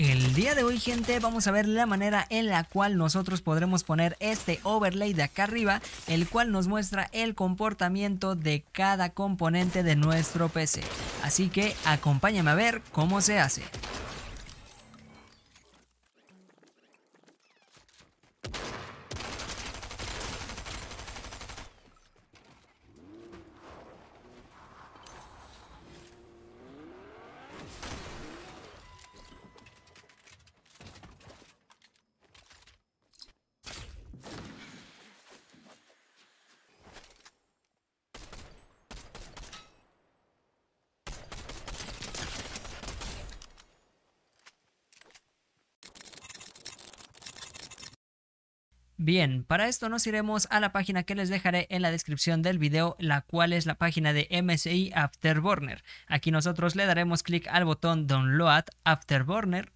El día de hoy gente vamos a ver la manera en la cual nosotros podremos poner este overlay de acá arriba el cual nos muestra el comportamiento de cada componente de nuestro PC. Así que acompáñame a ver cómo se hace. Bien, para esto nos iremos a la página que les dejaré en la descripción del video, la cual es la página de MSI Afterburner. Aquí nosotros le daremos clic al botón Download Afterburner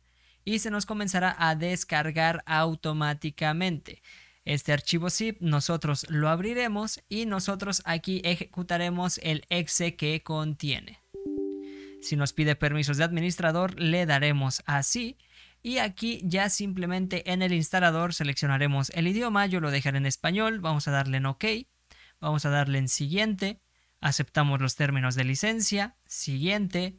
y se nos comenzará a descargar automáticamente. Este archivo zip nosotros lo abriremos y nosotros aquí ejecutaremos el exe que contiene. Si nos pide permisos de administrador le daremos así y aquí ya simplemente en el instalador seleccionaremos el idioma, yo lo dejaré en español, vamos a darle en OK, vamos a darle en siguiente, aceptamos los términos de licencia, siguiente.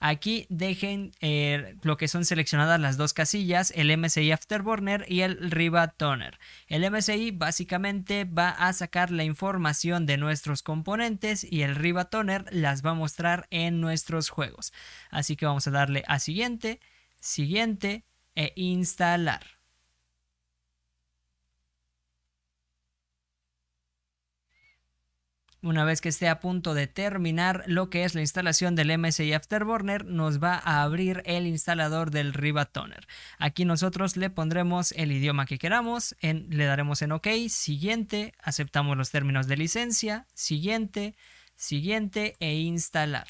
Aquí dejen eh, lo que son seleccionadas las dos casillas, el MSI Afterburner y el Riva Toner. El MSI básicamente va a sacar la información de nuestros componentes y el Riva Toner las va a mostrar en nuestros juegos. Así que vamos a darle a siguiente siguiente e instalar. Una vez que esté a punto de terminar lo que es la instalación del MSI Afterburner, nos va a abrir el instalador del Ribatoner. Aquí nosotros le pondremos el idioma que queramos, en, le daremos en OK, siguiente, aceptamos los términos de licencia, siguiente, siguiente e instalar.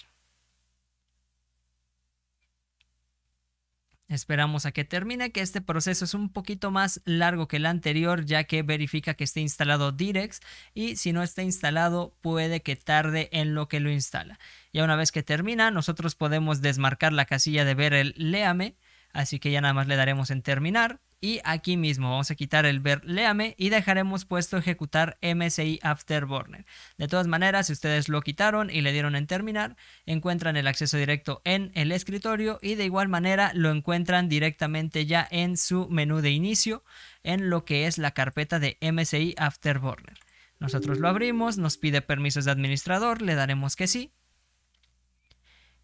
Esperamos a que termine, que este proceso es un poquito más largo que el anterior, ya que verifica que esté instalado Direx y si no está instalado puede que tarde en lo que lo instala. Ya una vez que termina, nosotros podemos desmarcar la casilla de ver el léame, así que ya nada más le daremos en terminar y aquí mismo vamos a quitar el ver léame y dejaremos puesto ejecutar MSI Afterburner. De todas maneras, si ustedes lo quitaron y le dieron en terminar, encuentran el acceso directo en el escritorio y de igual manera lo encuentran directamente ya en su menú de inicio en lo que es la carpeta de MSI Afterburner. Nosotros lo abrimos, nos pide permisos de administrador, le daremos que sí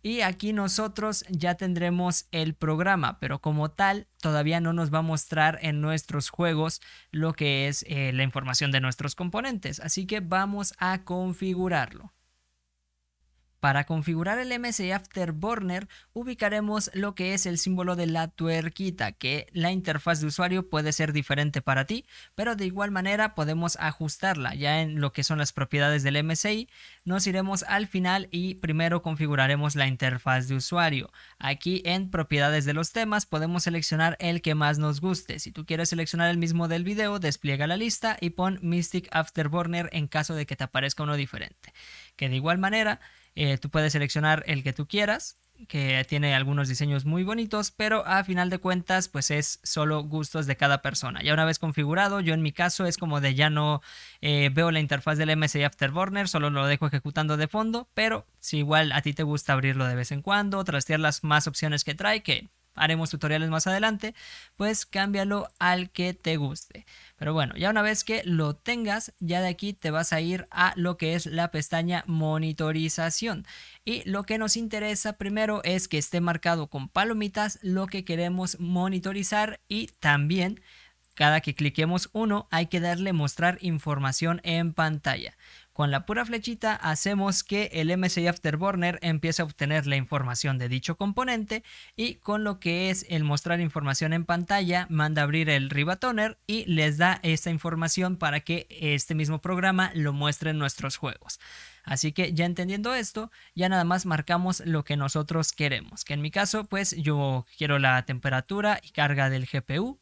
y aquí nosotros ya tendremos el programa, pero como tal todavía no nos va a mostrar en nuestros juegos lo que es eh, la información de nuestros componentes, así que vamos a configurarlo. Para configurar el MSI Afterburner ubicaremos lo que es el símbolo de la tuerquita, que la interfaz de usuario puede ser diferente para ti, pero de igual manera podemos ajustarla ya en lo que son las propiedades del MSI. Nos iremos al final y primero configuraremos la interfaz de usuario. Aquí en propiedades de los temas podemos seleccionar el que más nos guste. Si tú quieres seleccionar el mismo del video, despliega la lista y pon Mystic Afterburner en caso de que te aparezca uno diferente. Que de igual manera eh, tú puedes seleccionar el que tú quieras, que tiene algunos diseños muy bonitos, pero a final de cuentas pues es solo gustos de cada persona. Ya una vez configurado, yo en mi caso es como de ya no eh, veo la interfaz del MSI Afterburner, solo lo dejo ejecutando de fondo, pero si igual a ti te gusta abrirlo de vez en cuando, trastear las más opciones que trae, que haremos tutoriales más adelante, pues cámbialo al que te guste. Pero bueno, ya una vez que lo tengas, ya de aquí te vas a ir a lo que es la pestaña monitorización. Y lo que nos interesa primero es que esté marcado con palomitas lo que queremos monitorizar y también cada que cliquemos uno hay que darle mostrar información en pantalla. Con la pura flechita hacemos que el MSI Afterburner empiece a obtener la información de dicho componente y con lo que es el mostrar información en pantalla manda abrir el Ribatoner y les da esta información para que este mismo programa lo muestre en nuestros juegos. Así que ya entendiendo esto, ya nada más marcamos lo que nosotros queremos, que en mi caso pues yo quiero la temperatura y carga del GPU,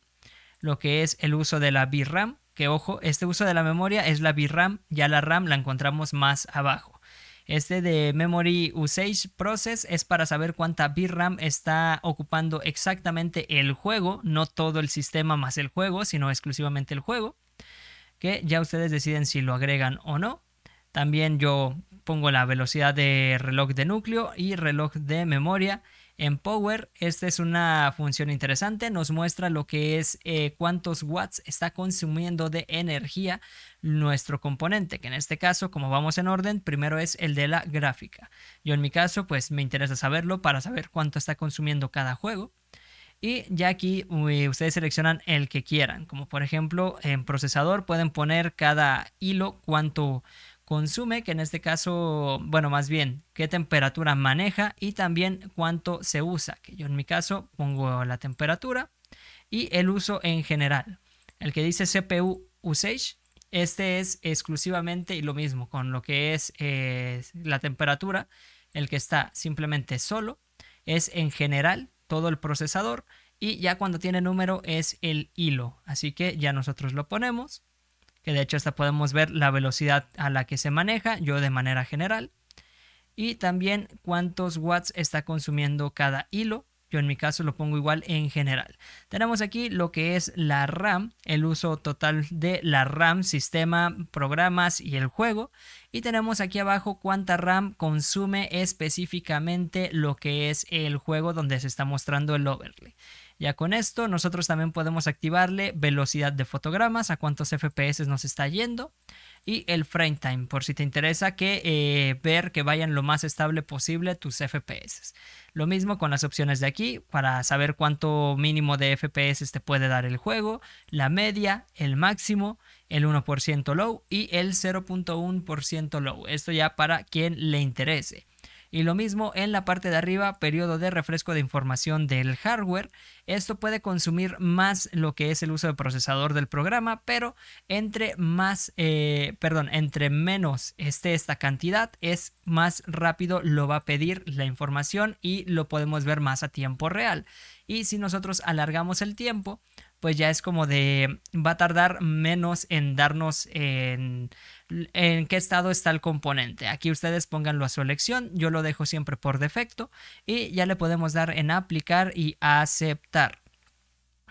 lo que es el uso de la VRAM, que ojo, este uso de la memoria es la VRAM, ya la RAM la encontramos más abajo. Este de Memory Usage Process es para saber cuánta VRAM está ocupando exactamente el juego, no todo el sistema más el juego, sino exclusivamente el juego, que ya ustedes deciden si lo agregan o no. También yo pongo la velocidad de reloj de núcleo y reloj de memoria en Power, esta es una función interesante, nos muestra lo que es eh, cuántos watts está consumiendo de energía nuestro componente, que en este caso, como vamos en orden, primero es el de la gráfica. Yo en mi caso, pues me interesa saberlo para saber cuánto está consumiendo cada juego. Y ya aquí ustedes seleccionan el que quieran, como por ejemplo en procesador pueden poner cada hilo cuánto consume, que en este caso, bueno, más bien, qué temperatura maneja y también cuánto se usa, que yo en mi caso pongo la temperatura y el uso en general. El que dice CPU usage, este es exclusivamente lo mismo con lo que es eh, la temperatura, el que está simplemente solo, es en general todo el procesador y ya cuando tiene número es el hilo, así que ya nosotros lo ponemos que de hecho hasta podemos ver la velocidad a la que se maneja, yo de manera general. Y también cuántos watts está consumiendo cada hilo. Yo en mi caso lo pongo igual en general. Tenemos aquí lo que es la RAM, el uso total de la RAM, sistema, programas y el juego. Y tenemos aquí abajo cuánta RAM consume específicamente lo que es el juego donde se está mostrando el overlay. Ya con esto nosotros también podemos activarle velocidad de fotogramas, a cuántos FPS nos está yendo y el frame time por si te interesa que eh, ver que vayan lo más estable posible tus FPS. Lo mismo con las opciones de aquí para saber cuánto mínimo de FPS te puede dar el juego, la media, el máximo, el 1% low y el 0.1% low. Esto ya para quien le interese. Y lo mismo en la parte de arriba, periodo de refresco de información del hardware. Esto puede consumir más lo que es el uso de procesador del programa, pero entre más, eh, perdón, entre menos esté esta cantidad, es más rápido lo va a pedir la información y lo podemos ver más a tiempo real. Y si nosotros alargamos el tiempo, pues ya es como de, va a tardar menos en darnos en, en qué estado está el componente. Aquí ustedes pónganlo a su elección, yo lo dejo siempre por defecto y ya le podemos dar en aplicar y aceptar.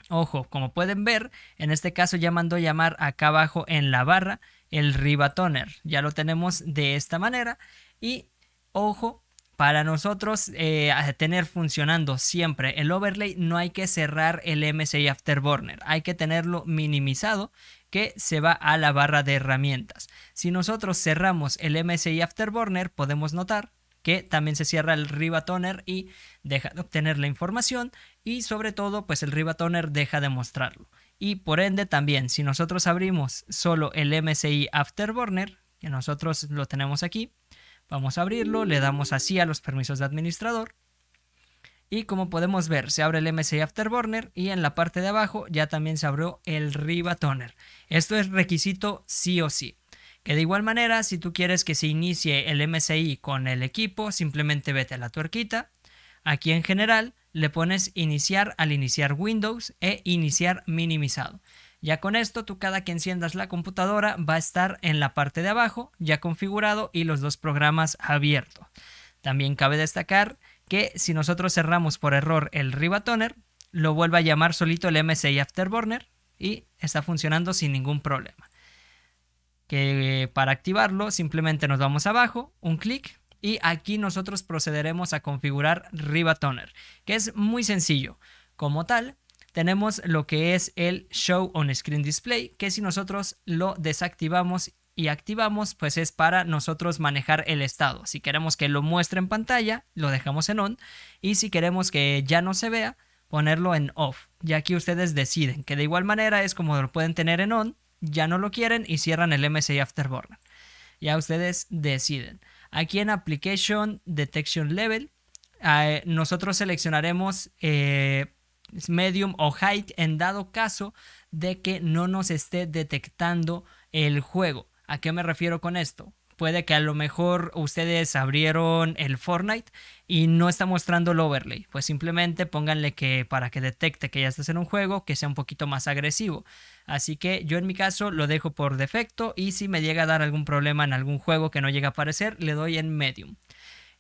Ojo, como pueden ver, en este caso ya mandó llamar acá abajo en la barra el Ribatoner. Ya lo tenemos de esta manera y ojo para nosotros eh, tener funcionando siempre el overlay, no hay que cerrar el MSI Afterburner, hay que tenerlo minimizado que se va a la barra de herramientas. Si nosotros cerramos el MSI Afterburner, podemos notar que también se cierra el Ribatoner y deja de obtener la información y sobre todo pues el Ribatoner deja de mostrarlo. Y por ende también si nosotros abrimos solo el MSI Afterburner, que nosotros lo tenemos aquí, Vamos a abrirlo, le damos así a los permisos de administrador. Y como podemos ver, se abre el MSI Afterburner y en la parte de abajo ya también se abrió el Riva Esto es requisito sí o sí. Que de igual manera, si tú quieres que se inicie el MSI con el equipo, simplemente vete a la tuerquita. Aquí en general le pones iniciar al iniciar Windows e iniciar minimizado. Ya con esto, tú cada que enciendas la computadora va a estar en la parte de abajo, ya configurado y los dos programas abiertos. También cabe destacar que si nosotros cerramos por error el Ribatoner, lo vuelve a llamar solito el MSI Afterburner y está funcionando sin ningún problema. Que eh, para activarlo simplemente nos vamos abajo, un clic y aquí nosotros procederemos a configurar Ribatoner, que es muy sencillo. Como tal, tenemos lo que es el Show on Screen Display, que si nosotros lo desactivamos y activamos, pues es para nosotros manejar el estado. Si queremos que lo muestre en pantalla, lo dejamos en on. Y si queremos que ya no se vea, ponerlo en off. Ya aquí ustedes deciden, que de igual manera es como lo pueden tener en on, ya no lo quieren y cierran el MSI Afterburner. Ya ustedes deciden. Aquí en Application Detection Level, eh, nosotros seleccionaremos eh, medium o height en dado caso de que no nos esté detectando el juego. ¿A qué me refiero con esto? Puede que a lo mejor ustedes abrieron el Fortnite y no está mostrando el overlay. Pues simplemente pónganle que para que detecte que ya estás en un juego, que sea un poquito más agresivo. Así que yo en mi caso lo dejo por defecto y si me llega a dar algún problema en algún juego que no llega a aparecer, le doy en medium.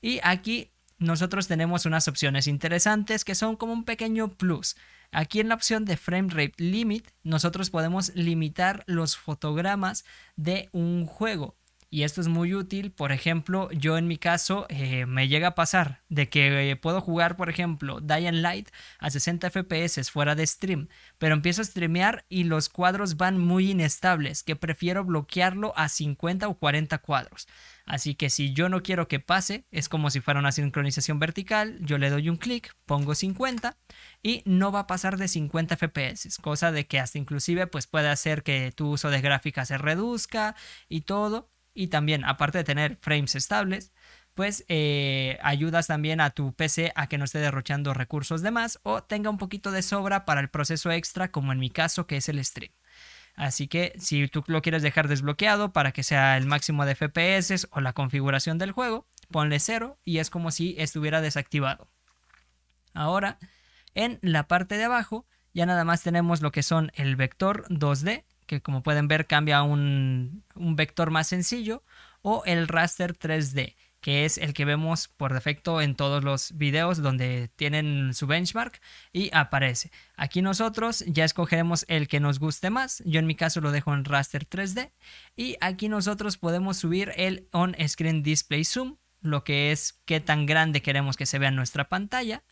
Y aquí nosotros tenemos unas opciones interesantes que son como un pequeño plus. Aquí en la opción de Frame Rate Limit, nosotros podemos limitar los fotogramas de un juego. Y esto es muy útil. Por ejemplo, yo en mi caso eh, me llega a pasar de que eh, puedo jugar, por ejemplo, Dying Light a 60 FPS fuera de stream, pero empiezo a streamear y los cuadros van muy inestables, que prefiero bloquearlo a 50 o 40 cuadros. Así que si yo no quiero que pase, es como si fuera una sincronización vertical, yo le doy un clic, pongo 50 y no va a pasar de 50 FPS, cosa de que hasta inclusive pues puede hacer que tu uso de gráfica se reduzca y todo y también aparte de tener frames estables, pues eh, ayudas también a tu PC a que no esté derrochando recursos de más o tenga un poquito de sobra para el proceso extra, como en mi caso que es el stream. Así que si tú lo quieres dejar desbloqueado para que sea el máximo de FPS o la configuración del juego, ponle 0 y es como si estuviera desactivado. Ahora, en la parte de abajo ya nada más tenemos lo que son el vector 2D, que como pueden ver cambia un, un vector más sencillo, o el raster 3D, que es el que vemos por defecto en todos los videos donde tienen su benchmark y aparece. Aquí nosotros ya escogeremos el que nos guste más. Yo en mi caso lo dejo en raster 3D. Y aquí nosotros podemos subir el on-screen display zoom, lo que es qué tan grande queremos que se vea nuestra pantalla.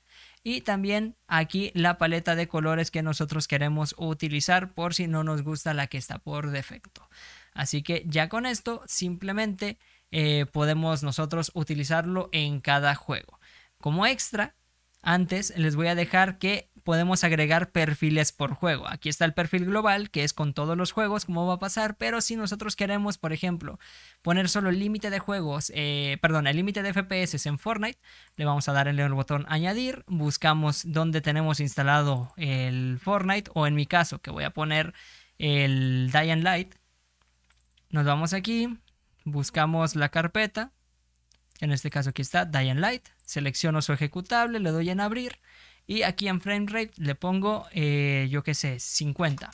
Y también aquí la paleta de colores que nosotros queremos utilizar por si no nos gusta la que está por defecto. Así que ya con esto simplemente eh, podemos nosotros utilizarlo en cada juego. Como extra, antes les voy a dejar que podemos agregar perfiles por juego. Aquí está el perfil global, que es con todos los juegos, cómo va a pasar, pero si nosotros queremos, por ejemplo, poner solo el límite de juegos, eh, perdón, el límite de FPS en Fortnite, le vamos a dar en el botón añadir, buscamos dónde tenemos instalado el Fortnite, o en mi caso, que voy a poner el Dying Light, nos vamos aquí, buscamos la carpeta, en este caso aquí está, Dying Light, selecciono su ejecutable, le doy en abrir, y aquí en frame rate le pongo, eh, yo qué sé, 50.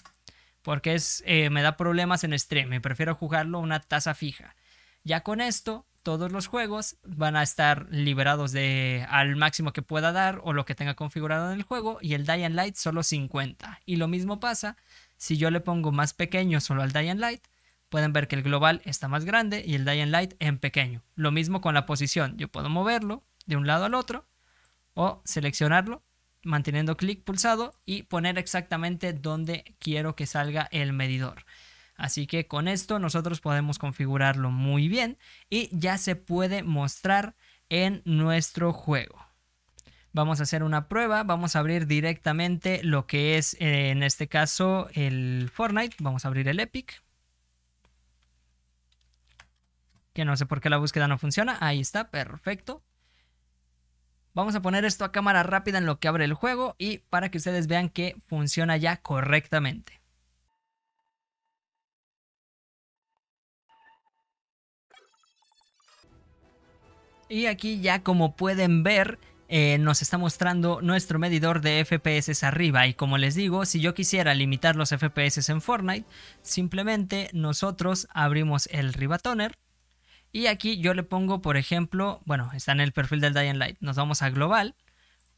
Porque es, eh, me da problemas en stream. Me prefiero jugarlo a una tasa fija. Ya con esto, todos los juegos van a estar liberados de, al máximo que pueda dar o lo que tenga configurado en el juego. Y el Dying Light solo 50. Y lo mismo pasa si yo le pongo más pequeño solo al Dying Light. Pueden ver que el global está más grande y el Dying Light en pequeño. Lo mismo con la posición. Yo puedo moverlo de un lado al otro o seleccionarlo manteniendo clic pulsado y poner exactamente donde quiero que salga el medidor. Así que con esto nosotros podemos configurarlo muy bien y ya se puede mostrar en nuestro juego. Vamos a hacer una prueba, vamos a abrir directamente lo que es eh, en este caso el Fortnite, vamos a abrir el Epic. Que no sé por qué la búsqueda no funciona, ahí está, perfecto. Vamos a poner esto a cámara rápida en lo que abre el juego y para que ustedes vean que funciona ya correctamente. Y aquí ya como pueden ver eh, nos está mostrando nuestro medidor de FPS arriba y como les digo, si yo quisiera limitar los FPS en Fortnite, simplemente nosotros abrimos el Ribatoner y aquí yo le pongo, por ejemplo, bueno, está en el perfil del Dying Light. Nos vamos a global.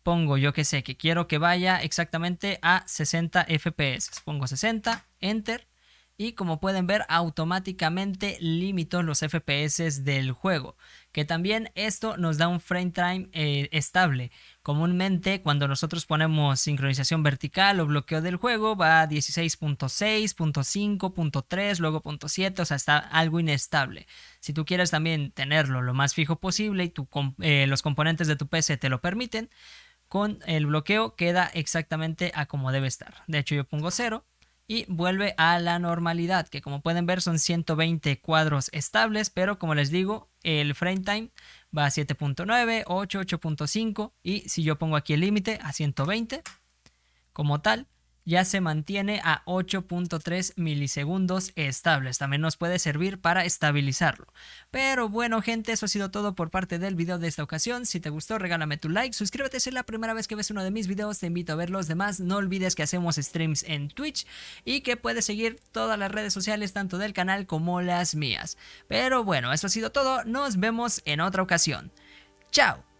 Pongo, yo que sé, que quiero que vaya exactamente a 60 FPS. Pongo 60, enter. Y como pueden ver, automáticamente limito los FPS del juego que también esto nos da un frame time eh, estable. Comúnmente cuando nosotros ponemos sincronización vertical o bloqueo del juego va a 16.6, luego .7, o sea, está algo inestable. Si tú quieres también tenerlo lo más fijo posible y eh, los componentes de tu PC te lo permiten, con el bloqueo queda exactamente a como debe estar. De hecho yo pongo 0 y vuelve a la normalidad, que como pueden ver son 120 cuadros estables, pero como les digo, el frame time va a 7.9, 8, 8.5 y si yo pongo aquí el límite a 120 como tal, ya se mantiene a 8.3 milisegundos estables. También nos puede servir para estabilizarlo. Pero bueno, gente, eso ha sido todo por parte del video de esta ocasión. Si te gustó, regálame tu like, suscríbete si es la primera vez que ves uno de mis videos, te invito a ver los demás. No olvides que hacemos streams en Twitch y que puedes seguir todas las redes sociales, tanto del canal como las mías. Pero bueno, eso ha sido todo. Nos vemos en otra ocasión. Chao.